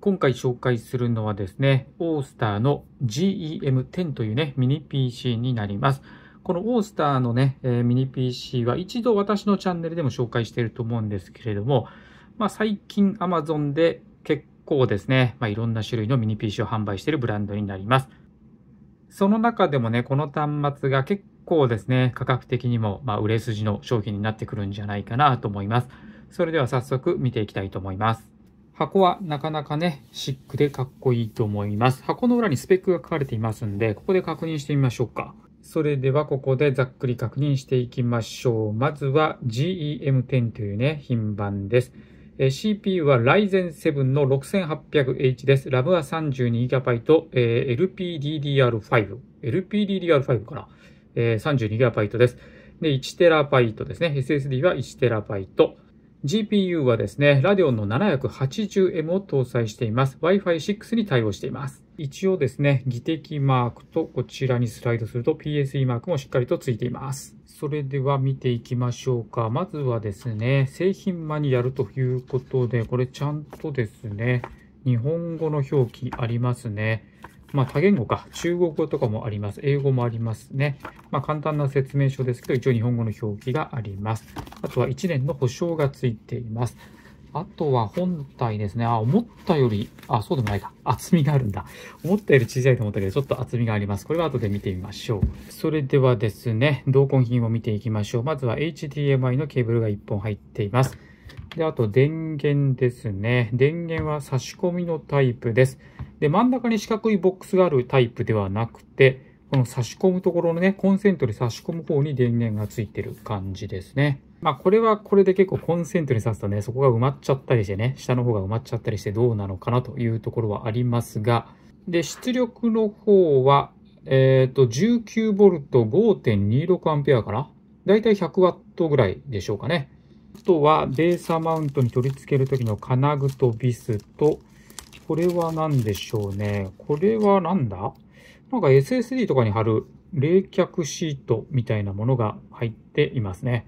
今回紹介するのはですね、オースターの GEM10 というね、ミニ PC になります。このオースターのね、えー、ミニ PC は一度私のチャンネルでも紹介していると思うんですけれども、まあ、最近 Amazon で結構ですね、まあ、いろんな種類のミニ PC を販売しているブランドになります。その中でもね、この端末が結構ですね、価格的にも、まあ、売れ筋の商品になってくるんじゃないかなと思います。それでは早速見ていきたいと思います。箱はなかなかね、シックでかっこいいと思います。箱の裏にスペックが書かれていますんで、ここで確認してみましょうか。それではここでざっくり確認していきましょう。まずは GEM10 というね、品番です。え CPU は Ryzen 7の 6800H です。ラムは 32GB、えー、LPDDR5。LPDDR5 から、えー、32GB です。で、1TB ですね。SSD は 1TB。GPU はですね、ラデオンの 780M を搭載しています。Wi-Fi 6に対応しています。一応ですね、技的マークとこちらにスライドすると PSE マークもしっかりとついています。それでは見ていきましょうか。まずはですね、製品マニュアルということで、これちゃんとですね、日本語の表記ありますね。まあ、多言語か、中国語とかもあります。英語もありますね。まあ、簡単な説明書ですけど、一応日本語の表記があります。あとは1年の保証がついています。あとは本体ですね。あ、思ったより、あ、そうでもないか。厚みがあるんだ。思ったより小さいと思ったけど、ちょっと厚みがあります。これは後で見てみましょう。それではですね、同梱品を見ていきましょう。まずは HDMI のケーブルが1本入っています。で、あと電源ですね。電源は差し込みのタイプです。で、真ん中に四角いボックスがあるタイプではなくて、この差し込むところのね、コンセントに差し込む方に電源がついてる感じですね。まあこれはこれで結構コンセントに挿すとね、そこが埋まっちゃったりしてね、下の方が埋まっちゃったりしてどうなのかなというところはありますが、で、出力の方は、えっ、ー、と、19V5.26A かなだいたい 100W ぐらいでしょうかね。とは、ベーサマウントに取り付ける時の金具とビスと、これは何でしょうね。これは何だなんか SSD とかに貼る冷却シートみたいなものが入っていますね。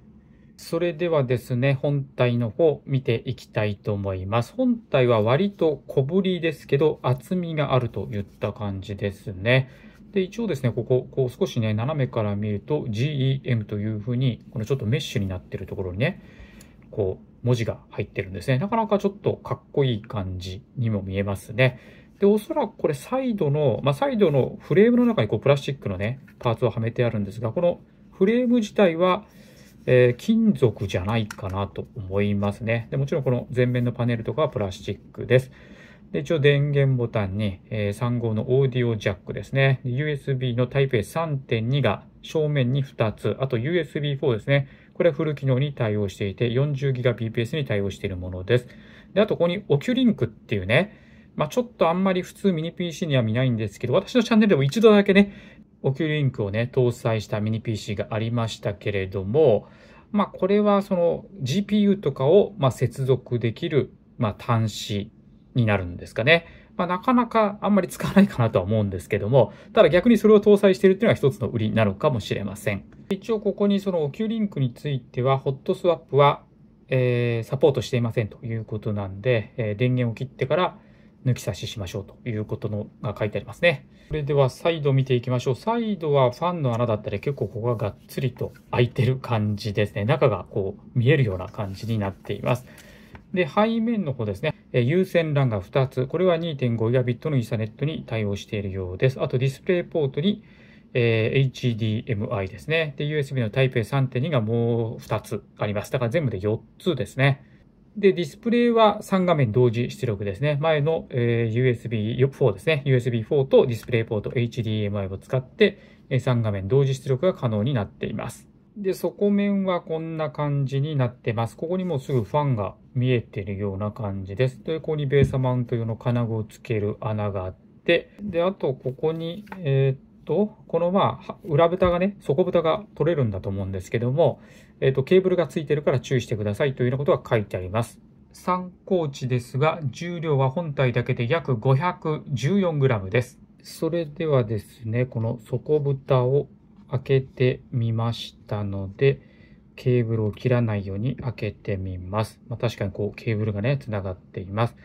それではですね、本体の方見ていきたいと思います。本体は割と小ぶりですけど、厚みがあるといった感じですね。で、一応ですね、ここ、こう少しね、斜めから見ると GEM というふうに、このちょっとメッシュになってるところにね、こう、文字が入ってるんですね。なかなかちょっとかっこいい感じにも見えますね。で、おそらくこれサイドの、まあ、サイドのフレームの中にこうプラスチックのね、パーツをはめてあるんですが、このフレーム自体は、えー、金属じゃないかなと思いますね。でもちろんこの前面のパネルとかはプラスチックです。で一応電源ボタンに、えー、3号のオーディオジャックですね。USB のタイプ e a 3 2が正面に2つ。あと USB4 ですね。これフル機能に対応していて、40GBps に対応しているものです。で、あとここに OcuLink っていうね、まあ、ちょっとあんまり普通ミニ PC には見ないんですけど、私のチャンネルでも一度だけね、OcuLink をね、搭載したミニ PC がありましたけれども、まあ、これはその GPU とかをま接続できるまあ端子になるんですかね。まあ、なかなかあんまり使わないかなとは思うんですけども、ただ逆にそれを搭載しているっていうのが一つの売りなのかもしれません。一応ここにそのお給リンクについては、ホットスワップは、えー、サポートしていませんということなんで、えー、電源を切ってから抜き差ししましょうということのが書いてありますね。それでは再度見ていきましょう。サイドはファンの穴だったり結構ここががっつりと開いてる感じですね。中がこう見えるような感じになっています。で、背面の方ですね。有線 LAN が2つ、これは 2.5Gb のイーサネットに対応しているようです。あとディスプレイポートに、えー、HDMI ですね。で、USB の Type3.2 がもう2つあります。だから全部で4つですね。で、ディスプレイは3画面同時出力ですね。前の、えー、USB4 ですね。USB4 とディスプレイポート HDMI を使って、え3画面同時出力が可能になっています。で、底面はこんな感じになってます。ここにもすぐファンが見えてるような感じです。で、ここにベースマウント用の金具をつける穴があって、で、あとここに、えー、っと、このまあ、裏蓋がね、底蓋が取れるんだと思うんですけども、えー、っと、ケーブルがついてるから注意してくださいというようなことが書いてあります。参考値ですが、重量は本体だけで約 514g です。それではですね、この底蓋を開けてみましたので、ケーブルを切らないように開けてみます。まあ、確かにこうケーブルがね、繋がっています。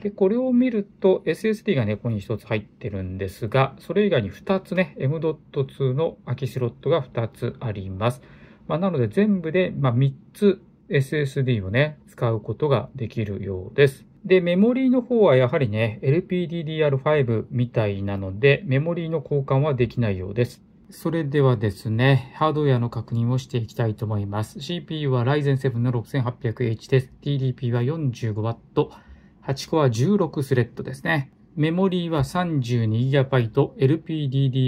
で、これを見ると SSD がね、ここに1つ入ってるんですが、それ以外に2つね、M.2 の空きスロットが2つあります。まあ、なので全部で、ま3つ SSD をね、使うことができるようです。で、メモリーの方はやはりね、LPDDR5 みたいなので、メモリーの交換はできないようです。それではですね、ハードウェアの確認をしていきたいと思います。CPU は Ryzen 7の 6800H です。TDP は 45W。8コア16スレッドですね。メモリーは 32GB、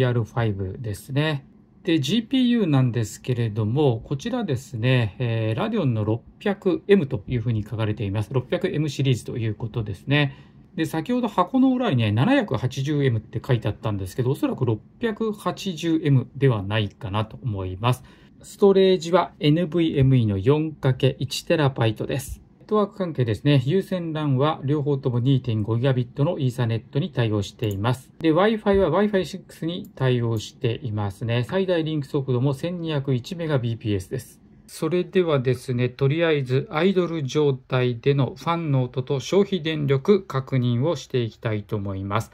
LPDDR5 ですね。で、GPU なんですけれども、こちらですね、えー、ラディオンの 600M というふうに書かれています。600M シリーズということですね。で、先ほど箱の裏にね、780M って書いてあったんですけど、おそらく 680M ではないかなと思います。ストレージは NVMe の 4×1TB です。ネットワーク関係ですね。有線 LAN は両方とも 2.5Gb のイーサネットに対応しています。で、Wi-Fi は Wi-Fi6 に対応していますね。最大リンク速度も 1201Mbps です。それではですね、とりあえずアイドル状態でのファンの音と消費電力確認をしていきたいと思います。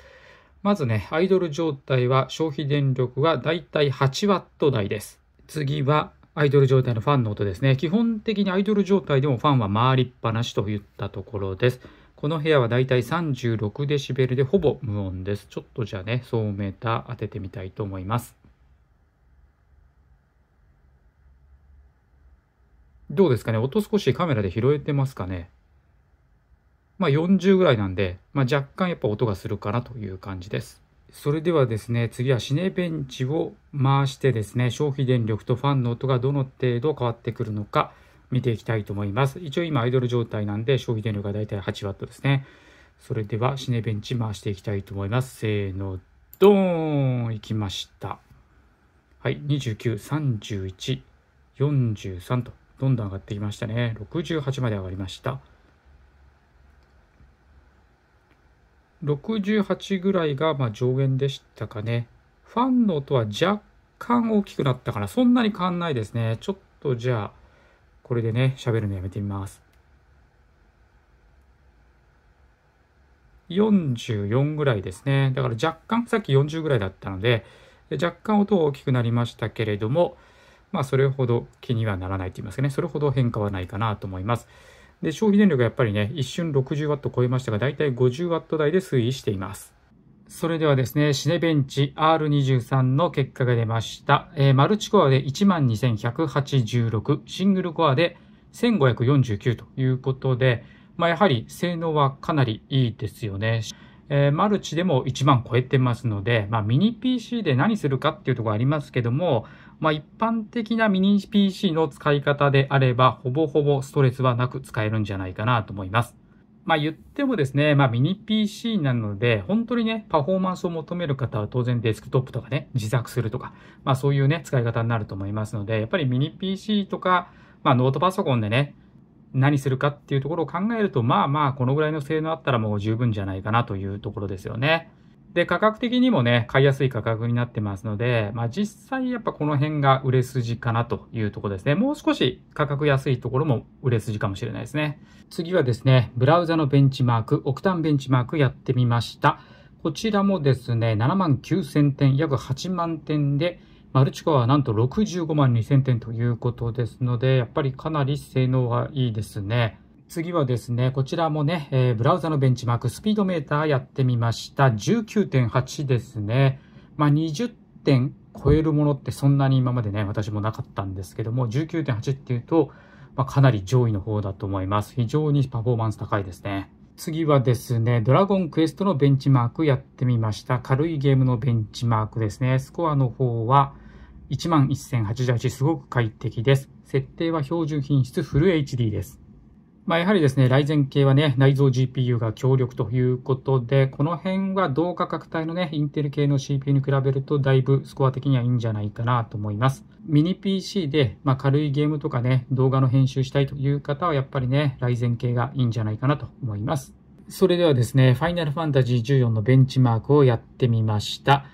まずね、アイドル状態は消費電力はだいたい 8W 台です。次はアイドル状態のファンの音ですね。基本的にアイドル状態でもファンは回りっぱなしといったところです。この部屋はだいたい3 6ベルでほぼ無音です。ちょっとじゃあね、総メーター当ててみたいと思います。どうですかね音少しカメラで拾えてますかねまあ40ぐらいなんで、まあ、若干やっぱ音がするかなという感じです。それではですね、次はシネベンチを回してですね、消費電力とファンの音がどの程度変わってくるのか見ていきたいと思います。一応今アイドル状態なんで消費電力がだいたい 8W ですね。それではシネベンチ回していきたいと思います。せーの、ドーンいきました。はい、29、31、43と。どんどん上がってきましたね。68まで上がりました。68ぐらいがまあ上限でしたかね。ファンの音は若干大きくなったから、そんなに変わんないですね。ちょっとじゃあ、これでね、喋るのやめてみます。44ぐらいですね。だから若干、さっき40ぐらいだったので、若干音は大きくなりましたけれども、まあ、それほど気にはならないと言いますかね、それほど変化はないかなと思います。で、消費電力はやっぱりね、一瞬 60W 超えましたが、だいたい 50W 台で推移しています。それではですね、シネベンチ R23 の結果が出ました。えー、マルチコアで12,186、シングルコアで1549ということで、まあ、やはり性能はかなりいいですよね。えー、マルチでも1万超えてますので、まあ、ミニ PC で何するかっていうところありますけども、まあ、一般的なミニ PC の使い方であれば、ほぼほぼストレスはなく使えるんじゃないかなと思います。まあ言ってもですね、まあミニ PC なので、本当にね、パフォーマンスを求める方は当然デスクトップとかね、自作するとか、まあそういうね、使い方になると思いますので、やっぱりミニ PC とか、まあノートパソコンでね、何するかっていうところを考えると、まあまあこのぐらいの性能あったらもう十分じゃないかなというところですよね。で、価格的にもね、買いやすい価格になってますので、まあ実際やっぱこの辺が売れ筋かなというとこですね。もう少し価格安いところも売れ筋かもしれないですね。次はですね、ブラウザのベンチマーク、オクタンベンチマークやってみました。こちらもですね、7万9000点、約8万点で、マルチコアはなんと65万2000点ということですので、やっぱりかなり性能がいいですね。次はですね、こちらもね、えー、ブラウザのベンチマーク、スピードメーターやってみました。19.8ですね。まあ、20点超えるものってそんなに今までね、私もなかったんですけども、19.8っていうと、まあ、かなり上位の方だと思います。非常にパフォーマンス高いですね。次はですね、ドラゴンクエストのベンチマークやってみました。軽いゲームのベンチマークですね。スコアの方は、11,088すごく快適です。設定は標準品質フル HD です。まあ、やはりですね、ライゼン系はね、内蔵 GPU が強力ということで、この辺は同価格帯のね、インテル系の CPU に比べると、だいぶスコア的にはいいんじゃないかなと思います。ミニ PC で、まあ、軽いゲームとかね、動画の編集したいという方は、やっぱりね、ライゼン系がいいんじゃないかなと思います。それではですね、ファイナルファンタジー14のベンチマークをやってみました。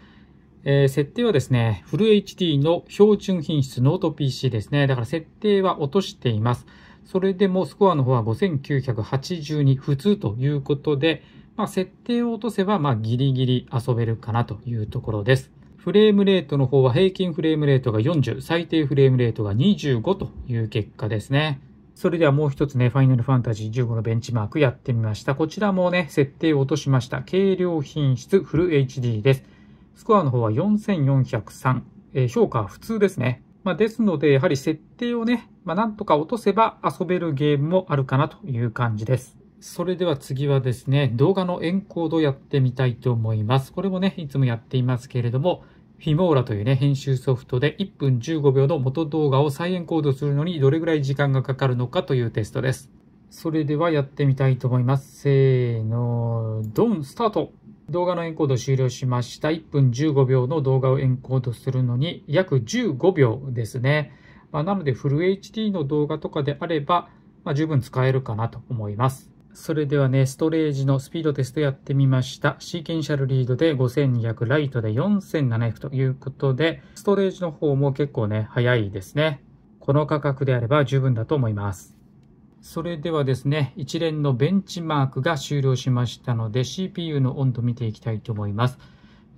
えー、設定はですね、フル HD の標準品質ノート PC ですね。だから設定は落としています。それでもスコアの方は5982普通ということで、まあ、設定を落とせば、まあ、ギリギリ遊べるかなというところです。フレームレートの方は平均フレームレートが40、最低フレームレートが25という結果ですね。それではもう一つね、ファイナルファンタジー15のベンチマークやってみました。こちらもね、設定を落としました。軽量品質フル HD です。スコアの方は4403、えー、評価は普通ですね。まあ、ですので、やはり設定をね、まあ、なんとか落とせば遊べるゲームもあるかなという感じです。それでは次はですね、動画のエンコードやってみたいと思います。これもね、いつもやっていますけれども、フィモーラというね、編集ソフトで1分15秒の元動画を再エンコードするのにどれぐらい時間がかかるのかというテストです。それではやってみたいと思います。せーの、ドン、スタート動画のエンコード終了しました。1分15秒の動画をエンコードするのに約15秒ですね。まあ、なのでフル HD の動画とかであれば、まあ、十分使えるかなと思います。それではね、ストレージのスピードテストやってみました。シーケンシャルリードで5200、ライトで4700ということで、ストレージの方も結構ね、早いですね。この価格であれば十分だと思います。それではですね、一連のベンチマークが終了しましたので、CPU の温度見ていきたいと思います。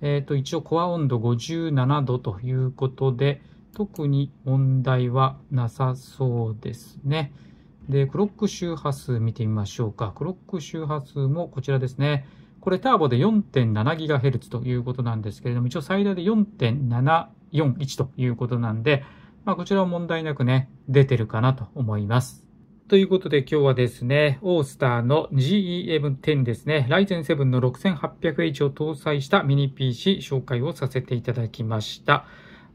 えっ、ー、と、一応コア温度57度ということで、特に問題はなさそうですね。で、クロック周波数見てみましょうか。クロック周波数もこちらですね。これターボで 4.7GHz ということなんですけれども、一応最大で4.741ということなんで、まあ、こちらは問題なくね、出てるかなと思います。ということで今日はですね、オースターの GEM10 ですね、ライゼン7の 6800H を搭載したミニ PC 紹介をさせていただきました。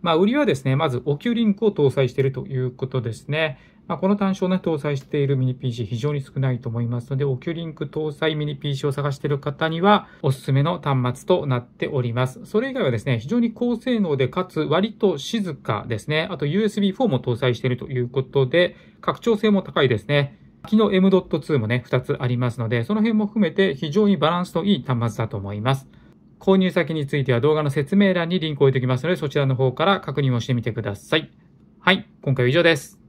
まあ、売りはですね、まず、オキュリンクを搭載しているということですね。まあ、この単勝ね、搭載しているミニ PC 非常に少ないと思いますので、オキュリンク搭載ミニ PC を探している方にはおすすめの端末となっております。それ以外はですね、非常に高性能でかつ割と静かですね。あと USB4 も搭載しているということで、拡張性も高いですね。昨日 M.2 もね、2つありますので、その辺も含めて非常にバランスのいい端末だと思います。購入先については動画の説明欄にリンクを置いておきますので、そちらの方から確認をしてみてください。はい、今回は以上です。